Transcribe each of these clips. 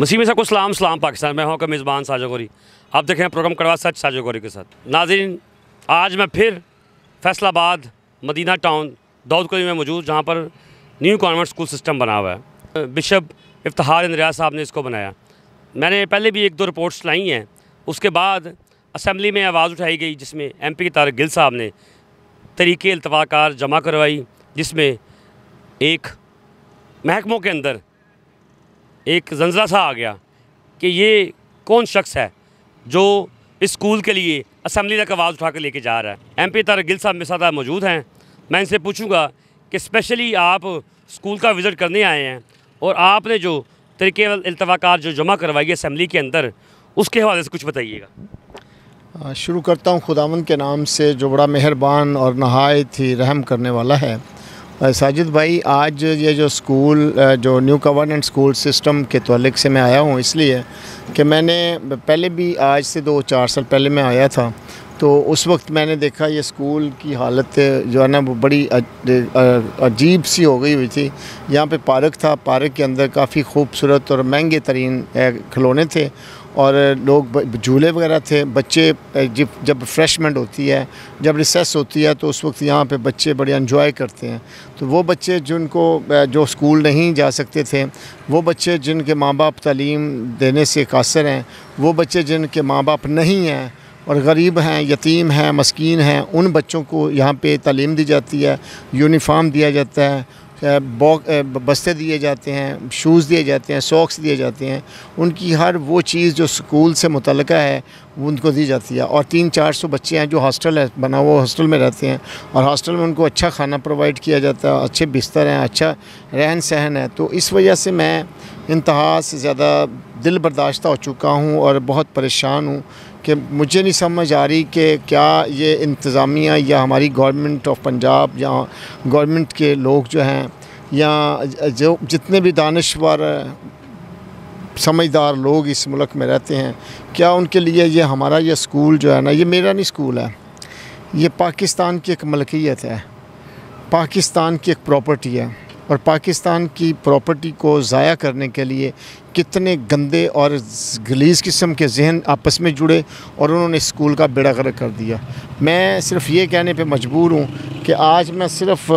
नसीम सा सलाम सलाम पाकिस्तान मैं हूं का मेज़बान साजा गौरी आप देखें प्रोग्राम कड़वा सच साजा गौरी के साथ नाजिन आज मैं फिर फैसलाबाद मदीना टाउन दाऊदकली में मौजूद जहाँ पर न्यू कॉन्वेंट स्कूल सिस्टम बना हुआ है बिशप इफ्तार इंदरिया साहब ने इसको बनाया मैंने पहले भी एक दो रिपोर्ट्स लाई हैं उसके बाद असम्बली में आवाज़ उठाई गई जिसमें एम पी तारक गिल साहब ने तरीके अल्तवाकार जमा करवाई जिसमें एक महकमों के अंदर एक जंजला सा आ गया कि ये कौन शख्स है जो इस स्कूल के लिए असम्बली तक आवाज़ उठा कर लेके जा रहा है एम पी गिल साहब मेरे साथ मौजूद हैं मैं इनसे पूछूंगा कि स्पेशली आप स्कूल का विज़िट करने आए हैं और आपने जो तरीके अल्तवाकार जो जमा करवाई है असम्बली के अंदर उसके हवाले से कुछ बताइएगा शुरू करता हूँ खुदावन के नाम से जो बड़ा मेहरबान और नहायत ही रहम करने वाला है साजिद भाई आज ये जो स्कूल जो न्यू गवर्नेंट स्कूल सिस्टम के तलक से मैं आया हूँ इसलिए कि मैंने पहले भी आज से दो चार साल पहले मैं आया था तो उस वक्त मैंने देखा ये स्कूल की हालत जो है ना वो बड़ी अजीब सी हो गई हुई थी यहाँ पे पार्क था पार्क के अंदर काफ़ी खूबसूरत और महंगे तरीन खिलौने थे और लोग झूले वगैरह थे बच्चे जब जब फ्रेशमेंट होती है जब रिसेस होती है तो उस वक्त यहाँ पे बच्चे बड़े इन्जॉय करते हैं तो वो बच्चे जिनको जो स्कूल नहीं जा सकते थे वो बच्चे जिनके माँ बाप तलीम देने से कासर हैं वो बच्चे जिनके माँ बाप नहीं हैं और गरीब हैं यतीम हैं मस्किन हैं उन बच्चों को यहाँ पे तलीम दी जाती है यूनिफाम दिया जाता है बस्ते दिए जाते हैं शूज़ दिए जाते हैं सॉक्स दिए जाते हैं उनकी हर वो चीज़ जो स्कूल से मुतलक है उनको दी जाती है और तीन चार सौ बच्चे हैं जो हॉस्टल है बना हुआ हॉस्टल में रहते हैं और हॉस्टल में उनको अच्छा खाना प्रोवाइड किया जाता है अच्छे बिस्तर हैं अच्छा रहन सहन है तो इस वजह से मैं इंतहा से ज़्यादा दिल बर्दाश्त हो चुका हूँ और बहुत परेशान हूँ कि मुझे नहीं समझ आ रही कि क्या ये इंतज़ामिया या हमारी गवर्नमेंट ऑफ पंजाब या गवर्नमेंट के लोग जो हैं या जो जितने भी दानश्वर समझदार लोग इस मुल्क में रहते हैं क्या उनके लिए ये हमारा ये स्कूल जो है ना ये मेरा नहीं स्कूल है ये पाकिस्तान की एक मलकियत है पाकिस्तान की एक प्रॉपर्टी है और पाकिस्तान की प्रॉपर्टी को ज़ाया करने के लिए कितने गंदे और गलीज किस्म के जहन आपस में जुड़े और उन्होंने स्कूल का बेड़ा गर्क कर दिया मैं सिर्फ ये कहने पे मजबूर हूँ कि आज मैं सिर्फ़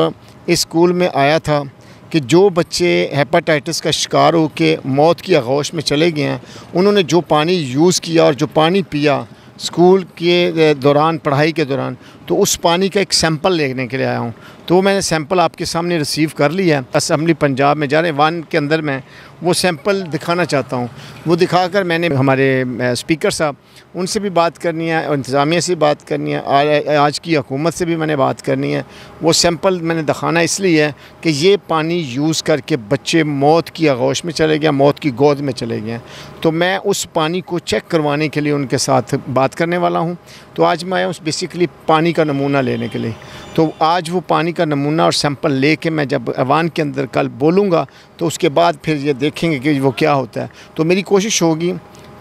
इस स्कूल में आया था कि जो बच्चे हेपाटाइटिस का शिकार के मौत की आगोश में चले गए हैं उन्होंने जो पानी यूज़ किया और जो पानी पिया स्कूल के दौरान पढ़ाई के दौरान तो उस पानी का एक सैंपल लेने के लिए आया हूँ तो मैंने सैंपल आपके सामने रिसीव कर लिया है असम्बली पंजाब में जा रहे वन के अंदर मैं वो सैंपल दिखाना चाहता हूँ वो दिखाकर मैंने हमारे स्पीकर साहब उनसे भी बात करनी है इंतज़ामिया से बात करनी है आज की हकूमत से भी मैंने बात करनी है वो सैम्पल मैंने दिखाना इसलिए है कि ये पानी यूज़ करके बच्चे मौत की आगोश में चले गए मौत की गोद में चले गए तो मैं उस पानी को चेक करवाने के लिए उनके साथ बात करने वाला हूँ तो आज मैं उस बेसिकली पानी का नमूना लेने के लिए तो आज वो पानी का नमूना और सैंपल ले कर मैं जब अवान के अंदर कल बोलूँगा तो उसके बाद फिर ये देखेंगे कि वो क्या होता है तो मेरी कोशिश होगी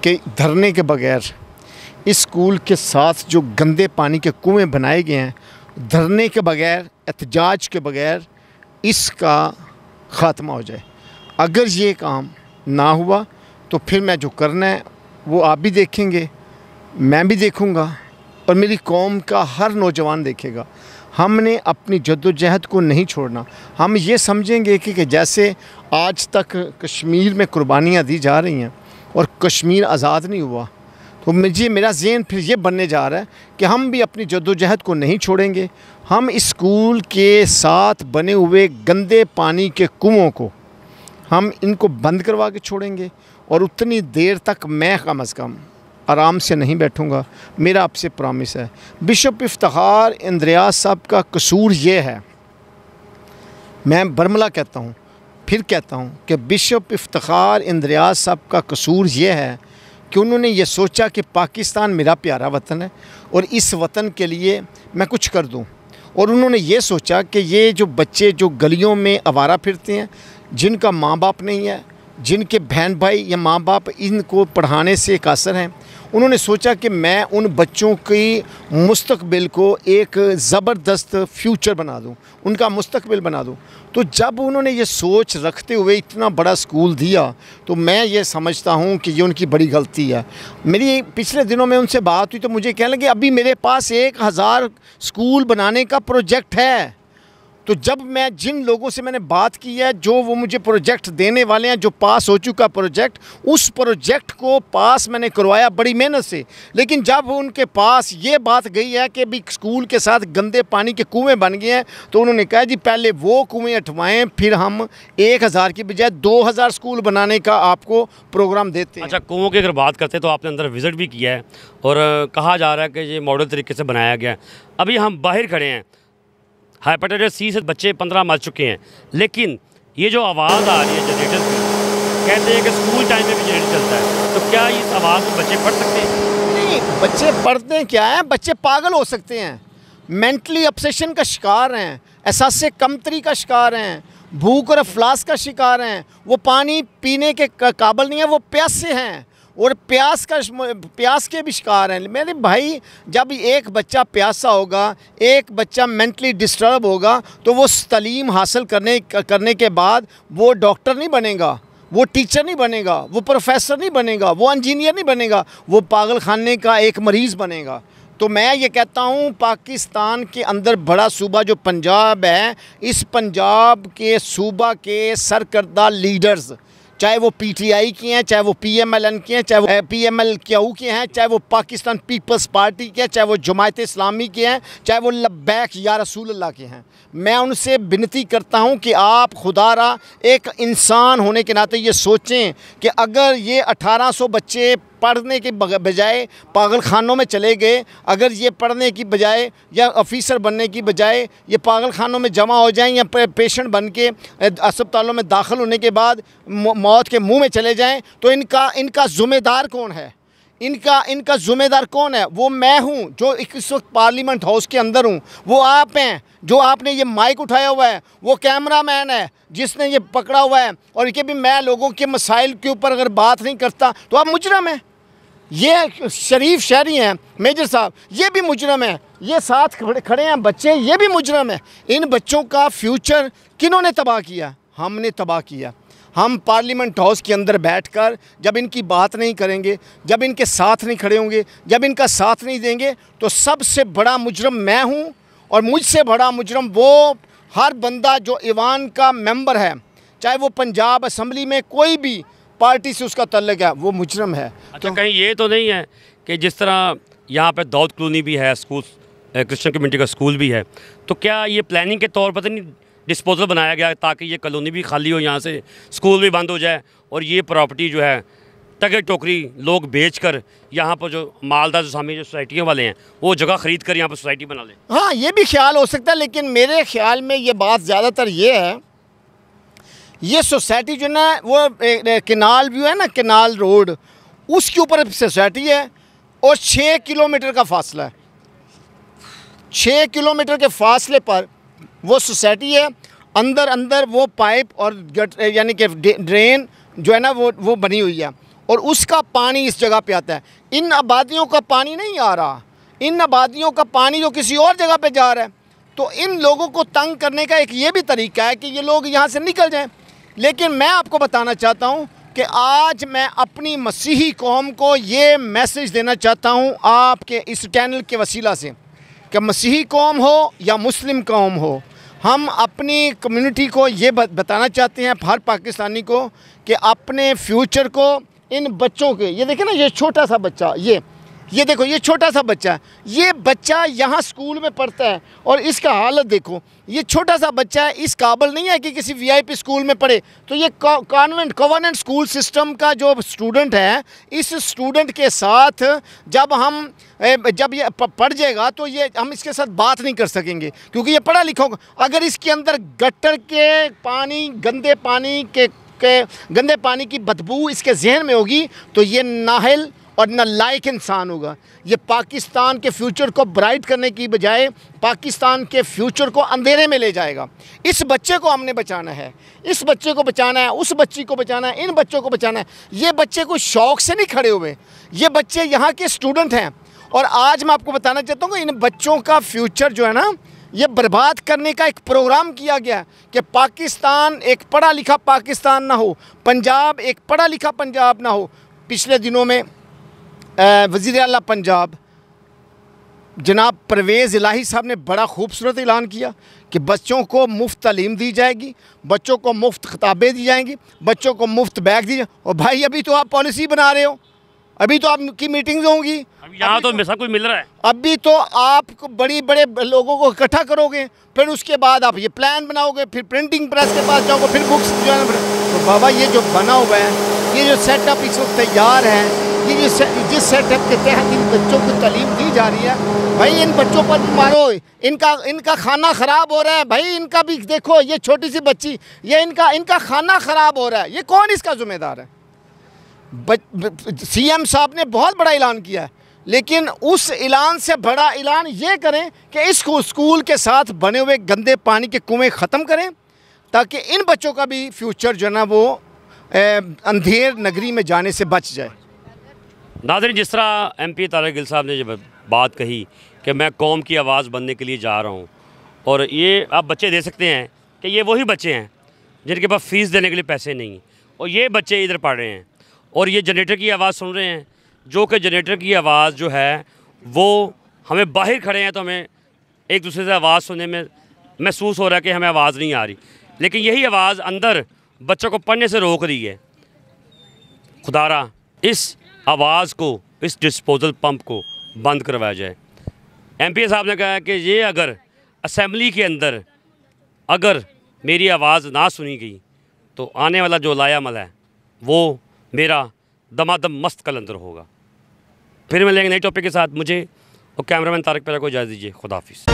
कि धरने के बगैर इस स्कूल के साथ जो गंदे पानी के कुएँ बनाए गए हैं धरने के बगैर एहतजाज के बगैर इसका ख़ात्मा हो जाए अगर ये काम ना हुआ तो फिर मैं जो करना है वो आप भी देखेंगे मैं भी देखूँगा और मेरी कौम का हर नौजवान देखेगा हमने अपनी जद्दोजहद को नहीं छोड़ना हम ये समझेंगे कि, कि जैसे आज तक कश्मीर में कुर्बानियाँ दी जा रही हैं और कश्मीर आज़ाद नहीं हुआ तो मुझे मेरा जेन फिर ये बनने जा रहा है कि हम भी अपनी जद्दोजहद को नहीं छोड़ेंगे हम स्कूल के साथ बने हुए गंदे पानी के कुओं को हम इनको बंद करवा के छोड़ेंगे और उतनी देर तक मैं कम अज़ कम आराम से नहीं बैठूँगा मेरा आपसे प्रॉमिस है बिशप इफ्तार इंद्रिया साहब का कसूर ये है मैं बर्मला कहता हूँ फिर कहता हूँ कि बिशप इफ्तार इंद्रिया साहब का कसूर ये है कि उन्होंने ये सोचा कि पाकिस्तान मेरा प्यारा वतन है और इस वतन के लिए मैं कुछ कर दूँ और उन्होंने ये सोचा कि ये जो बच्चे जो गलियों में आवारा फिरते हैं जिनका माँ बाप नहीं है जिनके बहन भाई या माँ बाप इनको पढ़ाने से कासर हैं उन्होंने सोचा कि मैं उन बच्चों की मुस्तबिल को एक ज़बरदस्त फ्यूचर बना दूं उनका मुस्तबिल बना दूं तो जब उन्होंने ये सोच रखते हुए इतना बड़ा स्कूल दिया तो मैं ये समझता हूँ कि ये उनकी बड़ी गलती है मेरी पिछले दिनों में उनसे बात हुई तो मुझे कहने लगे अभी मेरे पास एक हज़ार स्कूल बनाने का प्रोजेक्ट है तो जब मैं जिन लोगों से मैंने बात की है जो वो मुझे प्रोजेक्ट देने वाले हैं जो पास हो चुका प्रोजेक्ट उस प्रोजेक्ट को पास मैंने करवाया बड़ी मेहनत से लेकिन जब उनके पास ये बात गई है कि भी स्कूल के साथ गंदे पानी के कुएँ बन गए हैं तो उन्होंने कहा जी पहले वो कुएँ उठवाएँ फिर हम एक हज़ार की बजाय दो हज़ार स्कूल बनाने का आपको प्रोग्राम देते हैं अच्छा कुओं की अगर बात करते हैं तो आपने अंदर विज़िट भी किया है और कहा जा रहा है कि ये मॉडल तरीके से बनाया गया है अभी हम बाहर खड़े हैं हाइपाटाइटिस सी से बच्चे पंद्रह मर चुके हैं लेकिन ये जो आवाज़ आ रही है जनरेटर की कहते हैं कि स्कूल टाइम में भी जनरेटर चलता है तो क्या इस आवाज़ में बच्चे पढ़ सकते हैं नहीं बच्चे पढ़ते क्या हैं बच्चे पागल हो सकते हैं मेंटली अपसेशन का शिकार हैं एहसास कमतरी का शिकार हैं भूख और अफलास का शिकार हैं वो पानी पीने के काबल नहीं है वो प्यासे हैं और प्यास का प्यास के भी शिकार हैं मेरे भाई जब एक बच्चा प्यासा होगा एक बच्चा मेंटली डिस्टर्ब होगा तो वो तलीम हासिल करने करने के बाद वो डॉक्टर नहीं बनेगा वो टीचर नहीं बनेगा वो प्रोफेसर नहीं बनेगा वो इंजीनियर नहीं बनेगा वो पागल खाने का एक मरीज़ बनेगा तो मैं ये कहता हूँ पाकिस्तान के अंदर बड़ा सूबा जो पंजाब है इस पंजाब के सूबा के सरकर्दा लीडर्स चाहे वो पीटीआई की हैं चाहे वो पीएमएलएन की हैं चाहे वो पीएमएल क्यू की हैं चाहे वो पाकिस्तान पीपल्स पार्टी के हैं चाहे वो जमायत इस्लामी के हैं चाहे वो लब्बैक या रसूल अल्लाह के हैं मैं उनसे विनती करता हूं कि आप खुदारा एक इंसान होने के नाते ये सोचें कि अगर ये 1800 बच्चे पढ़ने के बजाय पागल खानों में चले गए अगर ये पढ़ने की बजाय या ऑफिसर बनने की बजाय ये पागल खानों में जमा हो जाएं या पेशेंट बन के अस्पतालों में दाखिल होने के बाद मौत के मुंह में चले जाएं तो इनका इनका ज़ुमेदार कौन है इनका इनका ज़ुमेदार कौन है वो मैं हूँ जो इस वक्त पार्लियामेंट हाउस के अंदर हूँ वो आप हैं जो आपने ये माइक उठाया हुआ है वो कैमरा मैन है जिसने ये पकड़ा हुआ है और ये भी मैं लोगों के मसाइल के ऊपर अगर बात नहीं करता तो आप मुजरम हैं ये शरीफ शहरी हैं मेजर साहब ये भी मुजरम हैं ये साथ खड़े हैं बच्चे ये भी मुजरम हैं इन बच्चों का फ्यूचर ने तबाह किया हमने तबाह किया हम पार्लियामेंट हाउस के अंदर बैठकर जब इनकी बात नहीं करेंगे जब इनके साथ नहीं खड़े होंगे जब इनका साथ नहीं देंगे तो सबसे बड़ा मुजरम मैं हूँ और मुझसे बड़ा मुजरम वो हर बंदा जो ईवान का मेंबर है चाहे वो पंजाब असम्बली में कोई भी पार्टी से उसका तल्लक है वो मुजरम है अच्छा तो कहीं ये तो नहीं है कि जिस तरह यहाँ पर दाऊद कलोनी भी है स्कूल क्रिश्चियन कम्युनिटी का स्कूल भी है तो क्या ये प्लानिंग के तौर पर तो नहीं डिस्पोजल बनाया गया ताकि ये कलोनी भी खाली हो यहाँ से स्कूल भी बंद हो जाए और ये प्रॉपर्टी जो है टगे टोकरी लोग बेच कर यहाँ पर जो मालदार जो सामी जो सोसाइटियों वाले हैं वो जगह खरीद कर यहाँ पर सोसाइटी बना लें हाँ ये भी ख्याल हो सकता है लेकिन मेरे ख्याल में ये बात ज़्यादातर ये है ये सोसाइटी जो ना वो किनाल व्यू है ना किनाल रोड उसके ऊपर सोसाइटी है और छः किलोमीटर का फासला है छः किलोमीटर के फासले पर वो सोसाइटी है अंदर अंदर वो पाइप और गट यानी कि ड्रेन जो है ना वो वो बनी हुई है और उसका पानी इस जगह पे आता है इन आबादियों का पानी नहीं आ रहा इन आबादियों का पानी जो किसी और जगह पे जा रहा है तो इन लोगों को तंग करने का एक ये भी तरीका है कि ये लोग यहाँ से निकल जाएं लेकिन मैं आपको बताना चाहता हूँ कि आज मैं अपनी मसीही कौम को ये मैसेज देना चाहता हूँ आपके इस चैनल के वसीला से कि मसीही कौम हो या मुस्लिम कौम हो हम अपनी कम्युनिटी को ये बताना चाहते हैं हर पाकिस्तानी को कि अपने फ्यूचर को इन बच्चों के ये देखें ना ये छोटा सा बच्चा ये ये देखो ये छोटा सा बच्चा है ये बच्चा यहाँ स्कूल में पढ़ता है और इसका हालत देखो ये छोटा सा बच्चा है इस काबल नहीं है कि किसी वीआईपी स्कूल में पढ़े तो ये कॉन्वेंट कॉन्वेंट स्कूल सिस्टम का जो स्टूडेंट है इस स्टूडेंट के साथ जब हम जब ये पढ़ जाएगा तो ये हम इसके साथ बात नहीं कर सकेंगे क्योंकि ये पढ़ा लिखा होगा अगर इसके अंदर गटर के पानी गंदे पानी के, के गंदे पानी की बदबू इसके जहन में होगी तो ये नाहल और ना लायक इंसान होगा ये पाकिस्तान के फ्यूचर को ब्राइट करने की बजाय पाकिस्तान के फ्यूचर को अंधेरे में ले जाएगा इस बच्चे को हमने बचाना है इस बच्चे को बचाना है उस बच्ची को बचाना है इन बच्चों को बचाना है ये बच्चे को शौक से नहीं खड़े हुए ये बच्चे यहाँ के स्टूडेंट हैं और आज मैं आपको बताना चाहता हूँ कि इन बच्चों का फ्यूचर जो है ना ये बर्बाद करने का एक प्रोग्राम किया गया है कि पाकिस्तान एक पढ़ा लिखा पाकिस्तान ना हो पंजाब एक पढ़ा लिखा पंजाब ना हो पिछले दिनों में वज़ी अल पंजाब जनाब परवेज़ इलाही साहब ने बड़ा खूबसूरत ऐलान किया कि बच्चों को मुफ्त तलीम दी जाएगी बच्चों को मुफ्त किताबें दी जाएंगी बच्चों को मुफ्त बैग दी जाएगी और भाई अभी तो आप पॉलिसी बना रहे हो अभी तो आपकी मीटिंग्स होंगी यहाँ तो, तो सब कुछ मिल रहा है अभी तो आप बड़ी बड़े लोगों को इकट्ठा करोगे फिर उसके बाद आप ये प्लान बनाओगे फिर प्रिंटिंग प्रेस के पास जाओगे फिर बुक्स तो बाबा ये जो बना हुआ है ये जो सेटअप इस वक्त तैयार है कि जिस जिस सेटअप के तहत इन बच्चों को तलीम दी जा रही है भाई इन बच्चों पर मारो इनका इनका खाना ख़राब हो रहा है भाई इनका भी देखो ये छोटी सी बच्ची ये इनका इनका खाना ख़राब हो रहा है ये कौन इसका ज़िम्मेदार है एम साहब ने बहुत बड़ा ऐलान किया है लेकिन उस ऐलान से बड़ा ऐलान ये करें कि इस स्कूल के साथ बने हुए गंदे पानी के कुएँ ख़त्म करें ताकि इन बच्चों का भी फ्यूचर जो है ना वो अंधेर नगरी में जाने से बच जाए नाजरन जिस तरह एम पी तारा गिल साहब ने जब बात कही कि मैं कौम की आवाज़ बनने के लिए जा रहा हूँ और ये आप बच्चे दे सकते हैं कि ये वही बच्चे हैं जिनके पास फ़ीस देने के लिए पैसे नहीं और ये बच्चे इधर पढ़ रहे हैं और ये जनरेटर की आवाज़ सुन रहे हैं जो कि जनरेटर की आवाज़ जो है वो हमें बाहर खड़े हैं तो हमें एक दूसरे से आवाज़ सुनने में महसूस हो रहा है कि हमें आवाज़ नहीं आ रही लेकिन यही आवाज़ अंदर बच्चों को पढ़ने से रोक रही है खुदारा इस आवाज़ को इस डिस्पोजल पंप को बंद करवाया जाए एमपीए साहब ने कहा कि ये अगर असम्बली के अंदर अगर मेरी आवाज़ ना सुनी गई तो आने वाला जो लायामल है वो मेरा दमादम मस्त कलंदर होगा फिर मिलेंगे नए टॉपिक के साथ मुझे और कैमरामैन तारक पेरा को इजाज़ दीजिए खुदाफिज़